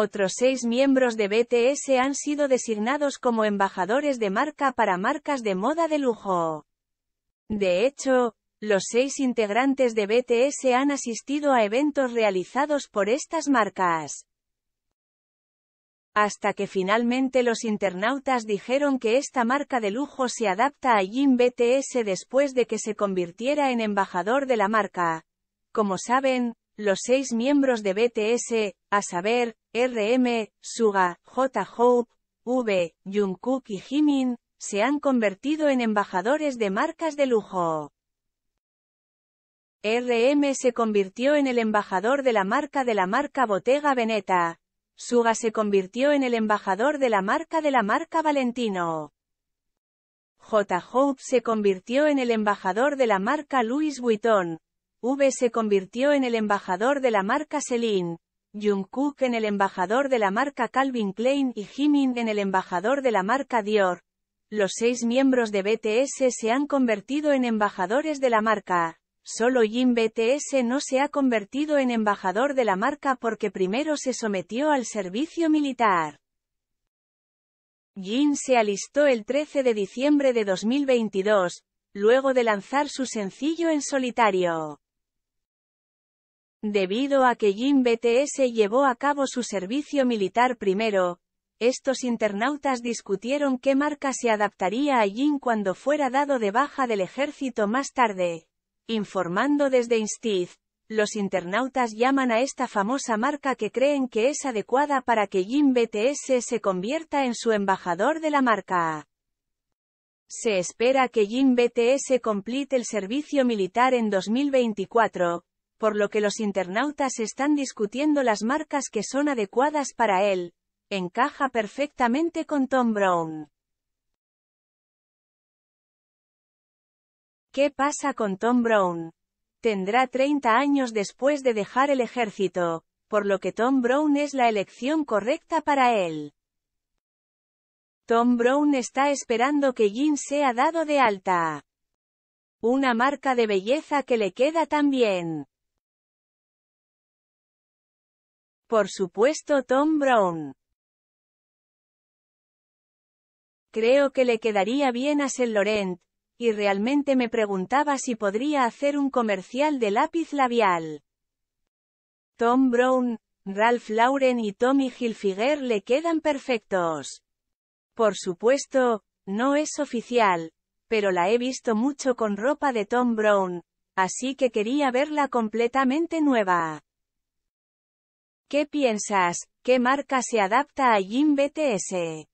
Otros seis miembros de BTS han sido designados como embajadores de marca para marcas de moda de lujo. De hecho, los seis integrantes de BTS han asistido a eventos realizados por estas marcas. Hasta que finalmente los internautas dijeron que esta marca de lujo se adapta a Jim BTS después de que se convirtiera en embajador de la marca. Como saben, los seis miembros de BTS, a saber, RM, Suga, J. Hope, V, Jungkook y Jimin, se han convertido en embajadores de marcas de lujo. RM se convirtió en el embajador de la marca de la marca Bottega Veneta. Suga se convirtió en el embajador de la marca de la marca Valentino. J. Hope se convirtió en el embajador de la marca Louis Vuitton. V se convirtió en el embajador de la marca Celine. Jungkook en el embajador de la marca Calvin Klein y Jimin en el embajador de la marca Dior. Los seis miembros de BTS se han convertido en embajadores de la marca. Solo Jim BTS no se ha convertido en embajador de la marca porque primero se sometió al servicio militar. Jin se alistó el 13 de diciembre de 2022, luego de lanzar su sencillo en solitario. Debido a que Jim BTS llevó a cabo su servicio militar primero, estos internautas discutieron qué marca se adaptaría a Jin cuando fuera dado de baja del ejército más tarde. Informando desde Instead, los internautas llaman a esta famosa marca que creen que es adecuada para que Jin BTS se convierta en su embajador de la marca. Se espera que Jin BTS complete el servicio militar en 2024, por lo que los internautas están discutiendo las marcas que son adecuadas para él. Encaja perfectamente con Tom Brown. ¿Qué pasa con Tom Brown? Tendrá 30 años después de dejar el ejército, por lo que Tom Brown es la elección correcta para él. Tom Brown está esperando que Jim sea dado de alta. Una marca de belleza que le queda tan bien. Por supuesto Tom Brown. Creo que le quedaría bien a Saint Laurent, y realmente me preguntaba si podría hacer un comercial de lápiz labial. Tom Brown, Ralph Lauren y Tommy Hilfiger le quedan perfectos. Por supuesto, no es oficial, pero la he visto mucho con ropa de Tom Brown, así que quería verla completamente nueva. ¿Qué piensas? ¿Qué marca se adapta a Jim BTS?